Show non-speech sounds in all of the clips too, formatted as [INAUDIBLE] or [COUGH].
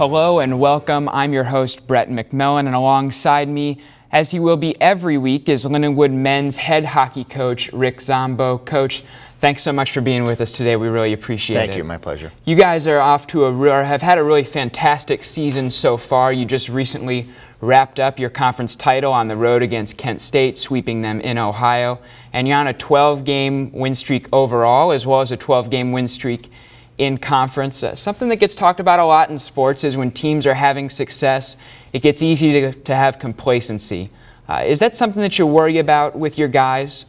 Hello and welcome. I'm your host, Brett McMillan, and alongside me, as he will be every week, is Lindenwood men's head hockey coach, Rick Zombo. Coach, thanks so much for being with us today. We really appreciate Thank it. Thank you. My pleasure. You guys are off to a, real, have had a really fantastic season so far. You just recently wrapped up your conference title on the road against Kent State, sweeping them in Ohio. And you're on a 12 game win streak overall, as well as a 12 game win streak in conference. Uh, something that gets talked about a lot in sports is when teams are having success, it gets easy to, to have complacency. Uh, is that something that you worry about with your guys?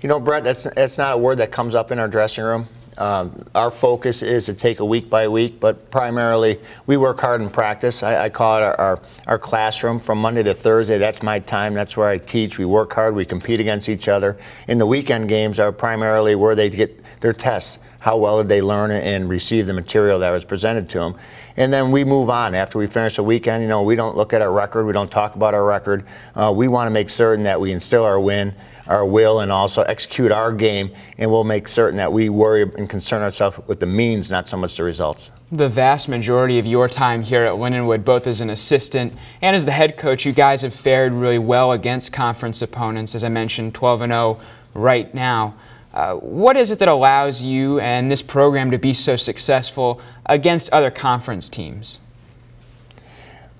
You know, Brett, that's, that's not a word that comes up in our dressing room. Um, our focus is to take a week by week, but primarily we work hard in practice. I, I call it our, our, our, classroom from Monday to Thursday. That's my time. That's where I teach. We work hard. We compete against each other. In the weekend games are primarily where they get their tests how well did they learn and receive the material that was presented to them. And then we move on. After we finish the weekend, you know, we don't look at our record, we don't talk about our record. Uh, we want to make certain that we instill our win, our will, and also execute our game, and we'll make certain that we worry and concern ourselves with the means, not so much the results the vast majority of your time here at Winwood, both as an assistant and as the head coach, you guys have fared really well against conference opponents, as I mentioned, 12 and 0 right now. Uh, what is it that allows you and this program to be so successful against other conference teams?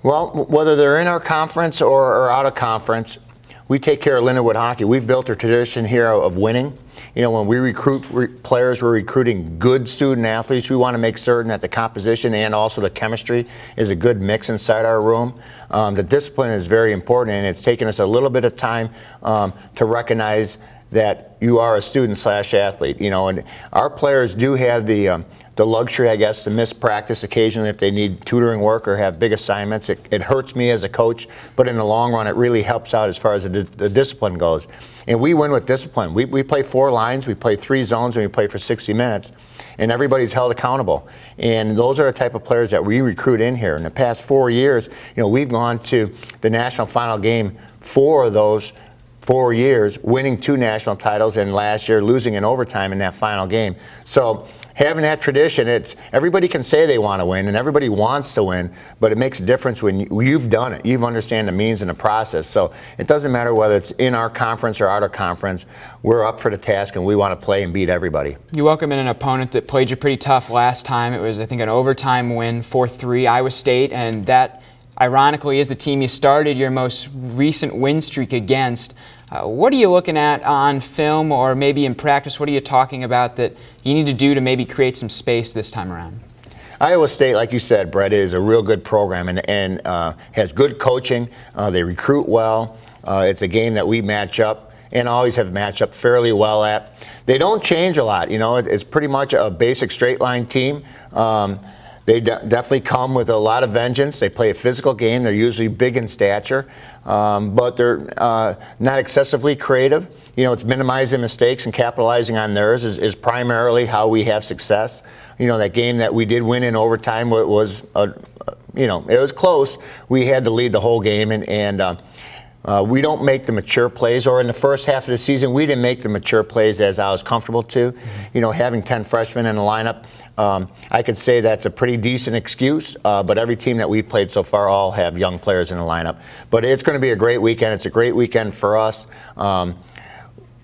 Well, whether they're in our conference or, out of conference, we take care of Linwood hockey. We've built a tradition here of winning. You know, when we recruit re players, we're recruiting good student athletes. We want to make certain that the composition and also the chemistry is a good mix inside our room. Um, the discipline is very important, and it's taken us a little bit of time um, to recognize that you are a student slash athlete. You know, and our players do have the um, the luxury, I guess, to miss practice occasionally if they need tutoring work or have big assignments. It, it hurts me as a coach, but in the long run, it really helps out as far as the, the discipline goes. And we win with discipline. We, we play four lines, we play three zones, and we play for 60 minutes, and everybody's held accountable. And those are the type of players that we recruit in here. In the past four years, you know, we've gone to the national final game four of those four years, winning two national titles and last year losing in overtime in that final game. So having that tradition, it's everybody can say they want to win and everybody wants to win, but it makes a difference when you've done it. You've understand the means and the process. So it doesn't matter whether it's in our conference or out of conference. We're up for the task and we want to play and beat everybody. You welcome in an opponent that played you pretty tough last time. It was, I think, an overtime win, 4-3 Iowa State, and that ironically is the team you started your most recent win streak against. Uh, what are you looking at on film or maybe in practice? What are you talking about that you need to do to maybe create some space this time around? Iowa State, like you said, Brett, is a real good program and, and uh, has good coaching. Uh, they recruit well. Uh, it's a game that we match up and always have matched up fairly well at. They don't change a lot. You know, it's pretty much a basic straight line team. Um, they de definitely come with a lot of vengeance. They play a physical game. They're usually big in stature um, but they're uh, not excessively creative. You know, it's minimizing mistakes and capitalizing on theirs is, is primarily how we have success. You know, that game that we did win in overtime was, a, you know, it was close. We had to lead the whole game, and, and uh, uh, we don't make the mature plays, or in the first half of the season, we didn't make the mature plays as I was comfortable to. You know, having 10 freshmen in the lineup, um, I could say that's a pretty decent excuse, uh, but every team that we've played so far all have young players in the lineup. But it's going to be a great weekend. It's a great weekend for us. Um,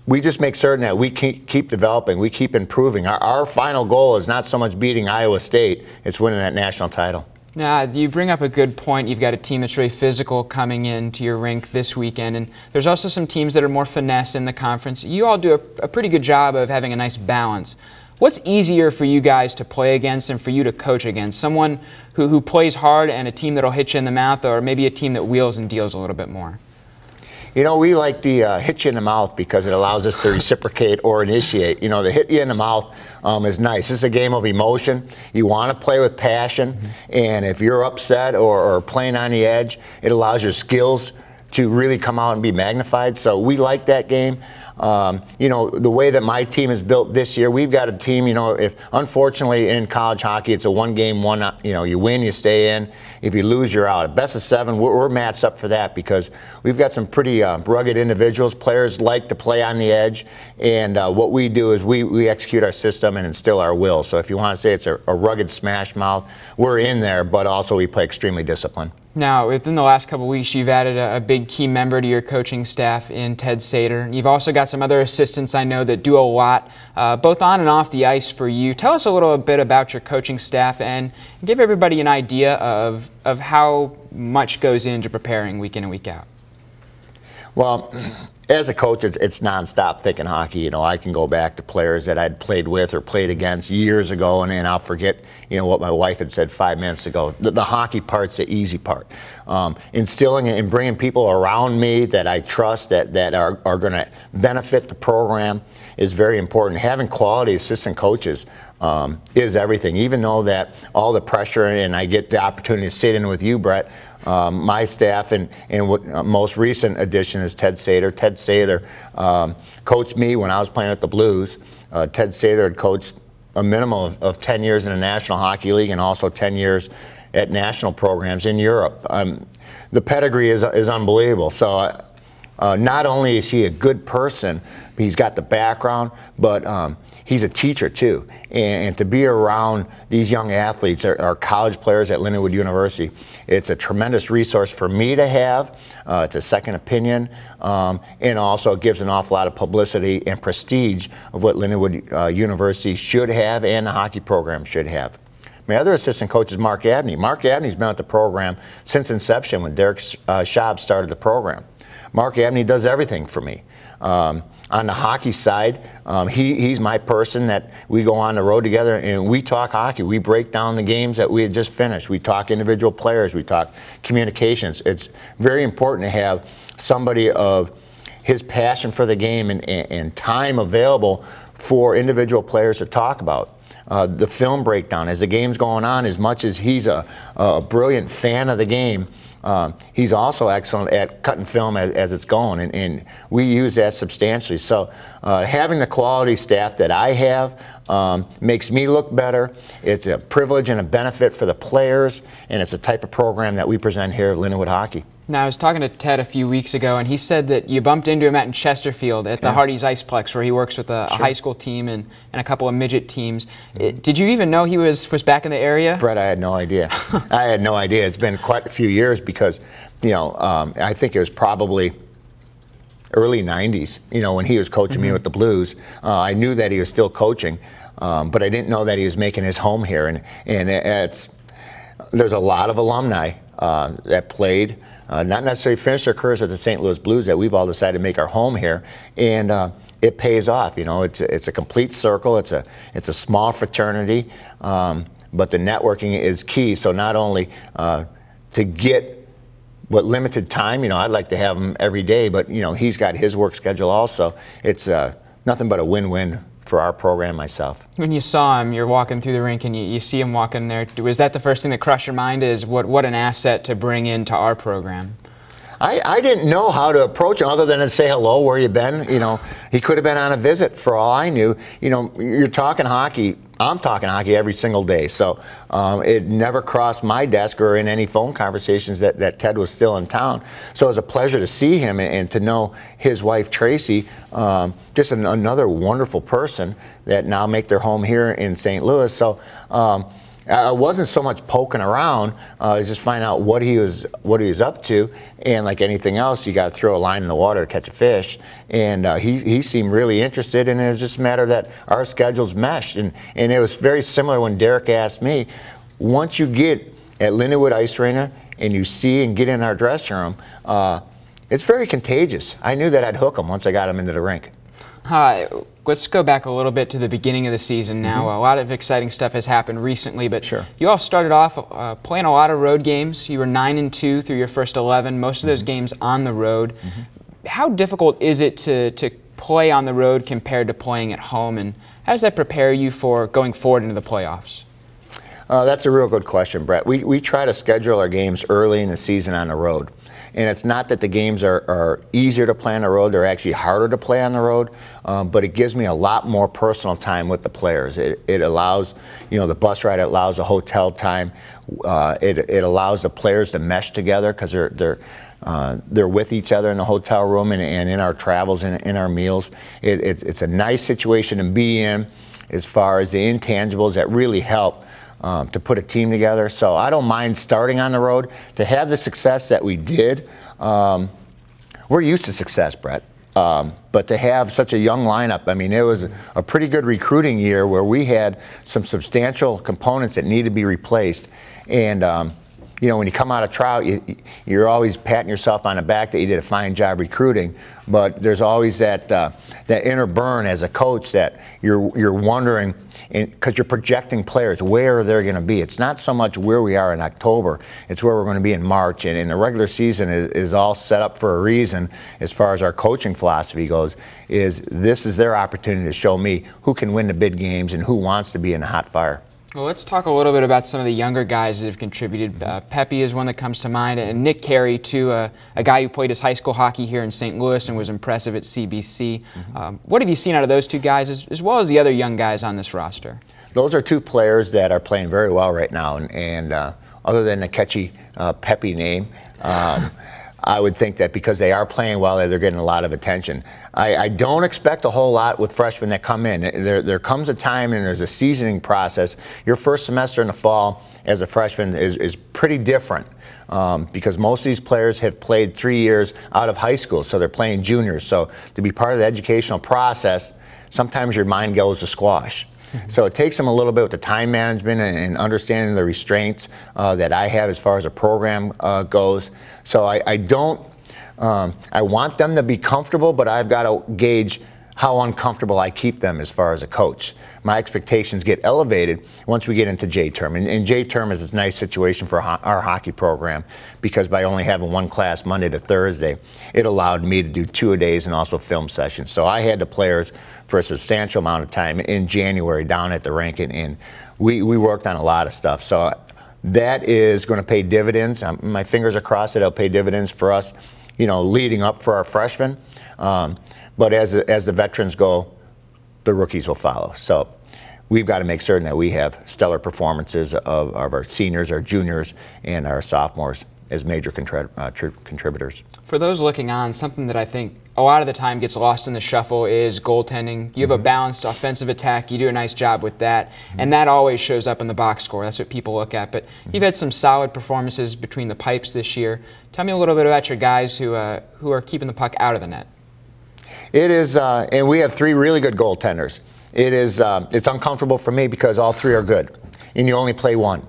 we just make certain that we keep developing, we keep improving. Our, our final goal is not so much beating Iowa State, it's winning that national title. Now, you bring up a good point. You've got a team that's really physical coming into your rink this weekend, and there's also some teams that are more finesse in the conference. You all do a, a, pretty good job of having a nice balance. What's easier for you guys to play against and for you to coach against? Someone who, who plays hard and a team that'll hit you in the mouth, or maybe a team that wheels and deals a little bit more? You know, we like the uh, hit you in the mouth because it allows us to reciprocate or initiate. You know, the hit you in the mouth um, is nice. This is a game of emotion. You want to play with passion, and if you're upset or, or playing on the edge, it allows your skills to really come out and be magnified. So we like that game. Um, you know, the way that my team is built this year, we've got a team, you know, if unfortunately in college hockey, it's a one game, one, uh, you know, you win, you stay in. If you lose, you're out. At best of seven, we're, we're matched up for that because we've got some pretty uh, rugged individuals. Players like to play on the edge. And uh, what we do is we, we execute our system and instill our will. So if you want to say it's a, a rugged smash mouth, we're in there, but also we play extremely disciplined. Now, within the last couple weeks, you've added a, a, big key member to your coaching staff in Ted Sater. You've also got some other assistants I know that do a lot, uh, both on and off the ice for you. Tell us a little bit about your coaching staff and give everybody an idea of, of how much goes into preparing week in and week out. Well, as a coach, it's, it's nonstop thinking hockey. You know, I can go back to players that I'd played with or played against years ago, and, then I'll forget, you know, what my wife had said five minutes ago. The, the hockey part's the easy part. Um, instilling and bringing people around me that I trust that, that are, are going to benefit the program is very important. Having quality assistant coaches um, is everything. Even though that all the pressure and I get the opportunity to sit in with you, Brett, um, my staff, and, and what uh, most recent addition is Ted Sater. Ted Sater um, coached me when I was playing with the Blues. Uh, Ted Sater had coached a minimum of, of 10 years in the National Hockey League and also 10 years at national programs in Europe. Um, the pedigree is, is unbelievable. So uh, uh not only is he a good person, He's got the background, but um, he's a teacher too. And, and, to be around these young athletes our college players at Lindenwood University, it's a tremendous resource for me to have. Uh, it's a second opinion, um, and also gives an awful lot of publicity and prestige of what Lindenwood uh, University should have and the hockey program should have. My other assistant coach is Mark Abney. Mark Abney's been at the program since inception when Derek uh, Schaub started the program. Mark Abney does everything for me. Um, on the hockey side, um, he, he's my person that we go on the road together and we talk hockey. We break down the games that we had just finished. We talk individual players. We talk communications. It's very important to have somebody of his passion for the game and, and, and time available for individual players to talk about. Uh, the film breakdown as the game's going on, as much as he's a, a brilliant fan of the game, um, he's also excellent at cutting film as, as it's going, and, and, we use that substantially. So uh, having the quality staff that I have, um, makes me look better. It's a privilege and a benefit for the players, and it's a type of program that we present here at Linwood Hockey. Now, I was talking to Ted a few weeks ago, and he said that you bumped into him out in Chesterfield at the Hardy's Iceplex, where he works with a, sure. a, high school team and, and a couple of midget teams. Did you even know he was, was back in the area? Brett, I had no idea. [LAUGHS] I had no idea. It's been quite a few years because, you know, um, I think it was probably – early 90s, you know, when he was coaching mm-hmm. me with the Blues. Uh, I knew that he was still coaching, um, but I didn't know that he was making his home here. And, and it's, there's a lot of alumni uh, that played, uh, not necessarily finished their careers at the St. Louis Blues, that we've all decided to make our home here. And uh, it pays off, you know, it's, it's a complete circle, it's a, it's a small fraternity. Um, but the networking is key. So not only uh, to get but limited time. You know, I'd like to have him every day, but you know, he's got his work schedule also. It's uh, nothing but a win-win for our program myself. When you saw him, you're walking through the rink and you, you see him walking there. Was that the first thing that crossed your mind? Is what what an asset to bring into our program? I, I didn't know how to approach him other than to say hello, where you been? You know, he could have been on a visit for all I knew. You know, you're talking hockey I'm talking hockey every single day. So um, it never crossed my desk or in any phone conversations that, that Ted was still in town. So it was a pleasure to see him and, and to know his wife, Tracy, um, just an, another wonderful person that now make their home here in St. Louis. So um, uh, I wasn't so much poking around. Uh, just find out what he was what he was up to, and like anything else, you got to throw a line in the water to catch a fish. And uh, he he seemed really interested, and it was just a matter that our schedules meshed. And and it was very similar when Derek asked me, once you get at Lindenwood Ice Arena and you see and get in our dressing room, uh, it's very contagious. I knew that I'd hook him once I got him into the rink. Hi let's go back a little bit to the beginning of the season now. Mm -hmm. A lot of exciting stuff has happened recently, but sure. you all started off uh, playing a lot of road games. You were nine and two through your first eleven. Most of mm -hmm. those mm-hmm. games on the road. Mm -hmm. How difficult is it to to play on the road compared to playing at home, and how does that prepare you for going forward into the playoffs? Uh, that's a real good question, Brett. We, we try to schedule our games early in the season on the road. And it's not that the games are, are easier to play on the road, they're actually harder to play on the road, um, but it gives me a lot more personal time with the players. It, it allows, you know, the bus ride allows the hotel time. Uh, it, it allows the players to mesh together because they're, they're, uh, they're with each other in the hotel room and, and in our travels and in our meals. It, it's a nice situation to be in as far as the intangibles that really help um, to put a team together. So I don't mind starting on the road to have the success that we did. Um, we're used to success, Brett. Um, but to have such a young lineup, I mean, it was a pretty good recruiting year where we had some substantial components that need to be replaced. And um, you know, when you come out of trial, you, you're always patting yourself on the back that you did a fine job recruiting. But there's always that uh, that inner burn as a coach that you're you're wondering because you're projecting players where they're going to be. It's not so much where we are in October; it's where we're going to be in March. And, in the regular season is, is all set up for a reason, as far as our coaching philosophy goes. Is this is their opportunity to show me who can win the bid games and who wants to be in the hot fire. Well, let's talk a little bit about some of the younger guys that have contributed. Mm-hmm. uh, Pepe is one that comes to mind, and Nick Carey, too, uh, a guy who played his high school hockey here in St. Louis and was impressive at CBC. Mm -hmm. um, what have you seen out of those two guys, as, as, well as the other young guys on this roster? Those are two players that are playing very well right now, and, and uh, other than a catchy uh, Pepe name, um, I would think that because they are playing well, they're getting a lot of attention. I, I don't expect a whole lot with freshmen that come in. There, there comes a time and there's a seasoning process. Your first semester in the fall as a freshman is, is pretty different um, because most of these players have played three years out of high school, so they're playing juniors. So to be part of the educational process, sometimes your mind goes to squash. So it takes them a little bit with the time management and, and understanding the restraints uh, that I have as far as a program uh, goes. So I, I don't, um, I want them to be comfortable, but I've got to gauge how uncomfortable I keep them as far as a coach. My expectations get elevated once we get into J term. And, and J term is a nice situation for ho our hockey program because by only having one class Monday to Thursday, it allowed me to do two a days and also film sessions. So I had the players for a substantial amount of time in January down at the Rankin Inn. We, we worked on a lot of stuff. So that is going to pay dividends. Um, my fingers are crossed that it'll pay dividends for us, you know, leading up for our freshmen. Um, but as, as the veterans go, the rookies will follow. So we've got to make certain that we have stellar performances of, of our seniors, our juniors, and our sophomores as major contrib uh, contributors. For those looking on, something that I think a lot of the time gets lost in the shuffle is goaltending. You have a mm-hmm. balanced offensive attack. You do a nice job with that, and mm-hmm. that always shows up in the box score. That's what people look at. But you've mm-hmm. had some solid performances between the pipes this year. Tell me a little bit about your guys who uh, who are keeping the puck out of the net. It is, uh, and we have three really good goaltenders. It is, uh, it's uncomfortable for me because all three are good, and you only play one.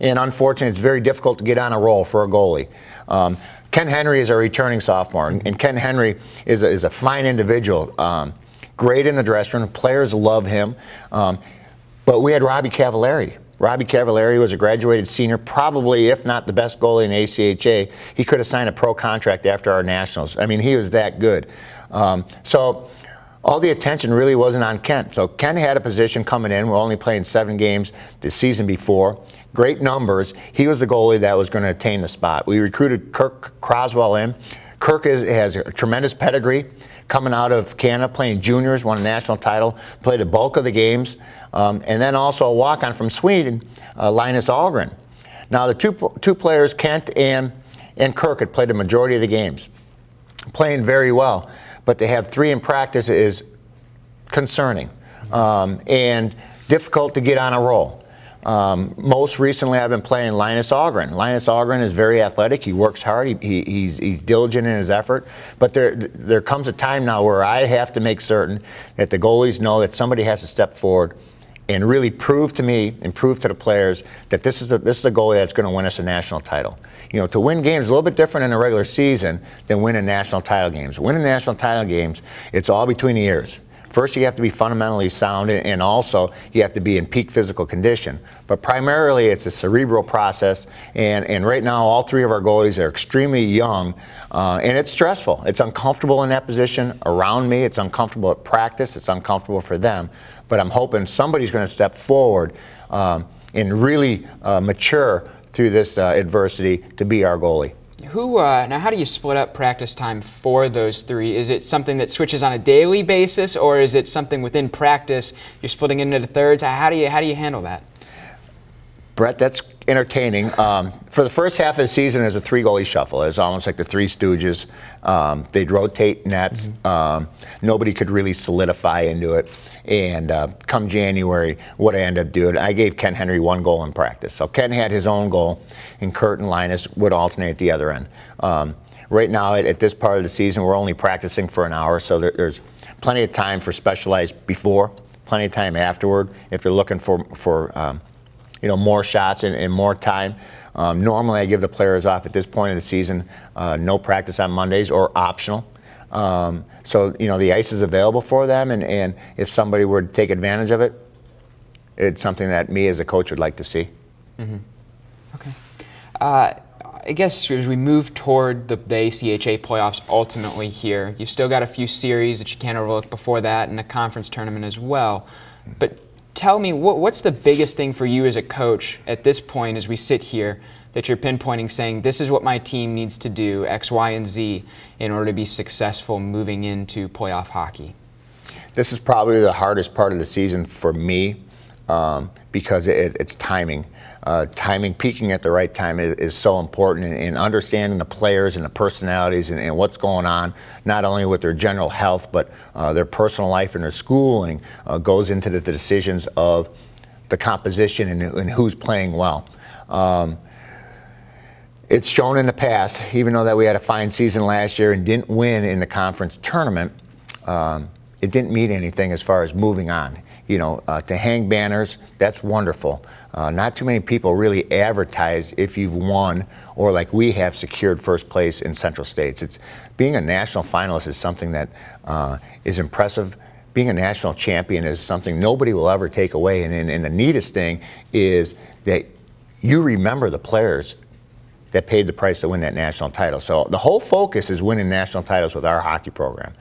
And unfortunately, it's very difficult to get on a roll for a goalie. Um, Ken Henry is a returning sophomore, and, and Ken Henry is a, is a fine individual. Um, great in the dressing room. Players love him. Um, but we had Robbie Cavallari. Robbie Cavallari was a graduated senior, probably, if not the best goalie in ACHA. He could have signed a pro contract after our Nationals. I mean, he was that good. Um, so all the attention really wasn't on Kent. So Kent had a position coming in. We're only playing seven games the season before. Great numbers. He was the goalie that was going to attain the spot. We recruited Kirk Croswell in. Kirk is, has a tremendous pedigree coming out of Canada, playing juniors, won a national title, played a bulk of the games, um, and then also a walk on from Sweden, uh, Linus Algren. Now, the two, two players, Kent and, and Kirk, had played a majority of the games, playing very well but to have three in practice is concerning um, and difficult to get on a roll. Um, most recently, I've been playing Linus Ogren. Linus Ogren is very athletic. He works hard. He, he, he's, he's, diligent in his effort. But there, there comes a time now where I have to make certain that the goalies know that somebody has to step forward and really prove to me and prove to the players that this is the, this is the goalie that's going to win us a national title. You know, to win games a little bit different in a regular season than winning national title games. Winning national title games, it's all between the ears. First, you have to be fundamentally sound, and also you have to be in peak physical condition. But primarily, it's a cerebral process, and, and right now, all three of our goalies are extremely young, uh, and it's stressful. It's uncomfortable in that position around me, it's uncomfortable at practice, it's uncomfortable for them but I'm hoping somebody's going to step forward um, and really uh, mature through this uh, adversity to be our goalie. Who uh, now? How do you split up practice time for those three? Is it something that switches on a daily basis, or is it something within practice you're splitting into the thirds? How do you how do you handle that? Brett, that's entertaining. Um, for the first half of the season, as a three goalie shuffle, it's almost like the Three Stooges. Um, they'd rotate nets. Mm -hmm. um, nobody could really solidify into it. And uh, come January, what I end up doing, I gave Ken Henry one goal in practice. So Ken had his own goal, and Kurt and Linus would alternate at the other end. Um, right now, at, at, this part of the season, we're only practicing for an hour, so there, there's plenty of time for specialized before, plenty of time afterward. If they're looking for, for um, you know, more shots and, and more time, um, normally, I give the players off at this point of the season, uh, no practice on Mondays or optional. Um, so you know the ice is available for them, and, and if somebody were to take advantage of it, it's something that me as a coach would like to see. Mm -hmm. Okay. Uh, I guess as we move toward the, the ACHA playoffs ultimately here, you've still got a few series that you can't overlook before that and a conference tournament as well. But tell me, what, what's the biggest thing for you as a coach at this point as we sit here that you're pinpointing saying this is what my team needs to do X, Y, and Z in order to be successful moving into playoff hockey? This is probably the hardest part of the season for me um, because it, it's timing. Uh, timing, peaking at the right time is, is so important, and, understanding the players and the personalities and, and, what's going on, not only with their general health, but uh, their personal life and their schooling uh, goes into the, the, decisions of the composition and, and who's playing well. Um, it's shown in the past, even though that we had a fine season last year and didn't win in the conference tournament, um, it didn't mean anything as far as moving on. You know, uh, to hang banners, that's wonderful. Uh, not too many people really advertise if you've won or like we have secured first place in Central States. It's being a national finalist is something that uh, is impressive. Being a national champion is something nobody will ever take away. And, and, and the neatest thing is that you remember the players that paid the price to win that national title. So the whole focus is winning national titles with our hockey program.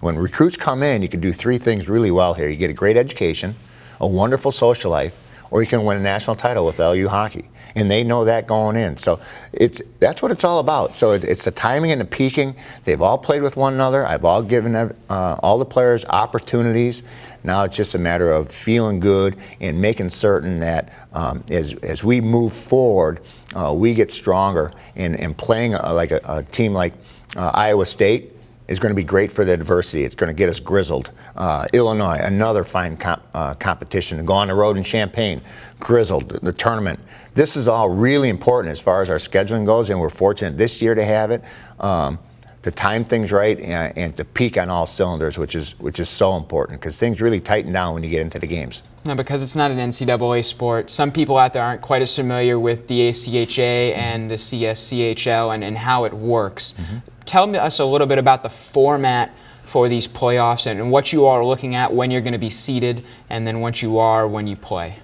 When recruits come in, you can do three things really well here. You get a great education, a wonderful social life, or you can win a national title with LU hockey and they know that going in. So it's that's what it's all about. So it's the timing and the peaking. They've all played with one another. I've all given uh, all the players opportunities. Now it's just a matter of feeling good and making certain that um, as, as we move forward, uh, we get stronger and, and playing a, uh, like a, a, team like uh, Iowa State is going to be great for the diversity. It's going to get us grizzled. Uh, Illinois, another fine comp, uh, competition. Go on the road in Champaign, grizzled, the tournament. This is all really important as far as our scheduling goes, and we're fortunate this year to have it. Um, to time things right and, uh, and to peak on all cylinders, which is which is so important because things really tighten down when you get into the games. Now, because it's not an NCAA sport, some people out there aren't quite as familiar with the ACHA and the CSCHL and, and how it works. Mm-hmm. Tell us a little bit about the format for these playoffs and, and what you are looking at when you're going to be seeded, and then once you are, when you play.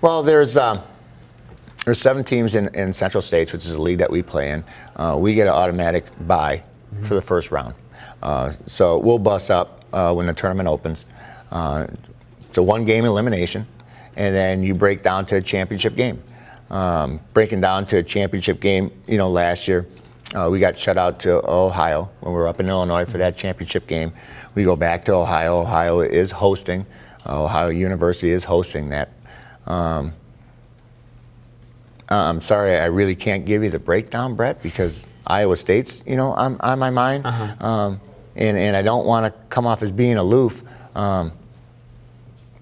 Well, there's. Um there's seven teams in, in Central States, which is the league that we play in. Uh, we get an automatic bye mm-hmm. for the first round. Uh, so we'll bus up uh, when the tournament opens. Uh, it's a one game elimination, and then you break down to a championship game. Um, breaking down to a championship game, you know, last year, uh, we got shut out to Ohio when we were up in Illinois for that championship game. We go back to Ohio. Ohio is hosting. Uh, Ohio University is hosting that. Um, uh, I'm sorry, I really can't give you the breakdown, Brett, because Iowa State's, you know, on, on my mind. Uh-huh. Um, and, and I don't want to come off as being aloof. Um,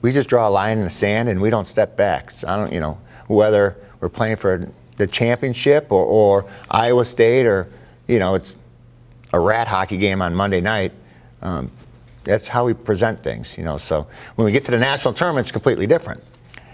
we just draw a line in the sand and we don't step back. So I don't, you know, whether we're playing for the championship or, or Iowa State or, you know, it's a rat hockey game on Monday night. Um, that's how we present things, you know. So when we get to the national tournament, it's completely different.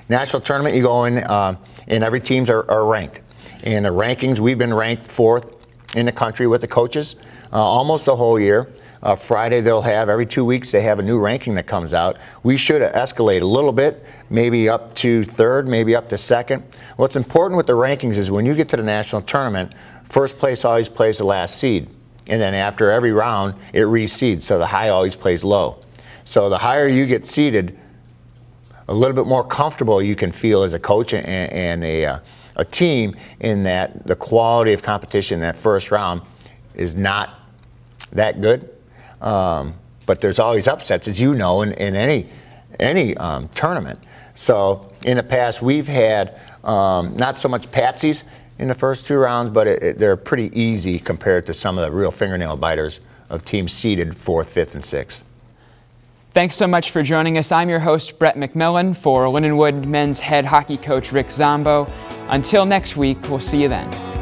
National tournament, you go in, uh, and every teams are, are, ranked. In the rankings, we've been ranked fourth in the country with the coaches uh, almost the whole year. Uh, Friday they'll have, every two weeks they have a new ranking that comes out. We should escalate a little bit, maybe up to third, maybe up to second. What's important with the rankings is when you get to the national tournament, first place always plays the last seed. And then after every round, it reseeds, so the high always plays low. So the higher you get seeded, a little bit more comfortable you can feel as a coach and, and a, uh, a team in that the quality of competition in that first round is not that good um, but there's always upsets, as you know, in, in any any um, tournament. So in the past, we've had um, not so much patsies in the first two rounds, but it, it, they're pretty easy compared to some of the real fingernail biters of teams seeded fourth, fifth, and sixth. Thanks so much for joining us. I'm your host, Brett McMillan, for Lindenwood men's head hockey coach Rick Zombo. Until next week, we'll see you then.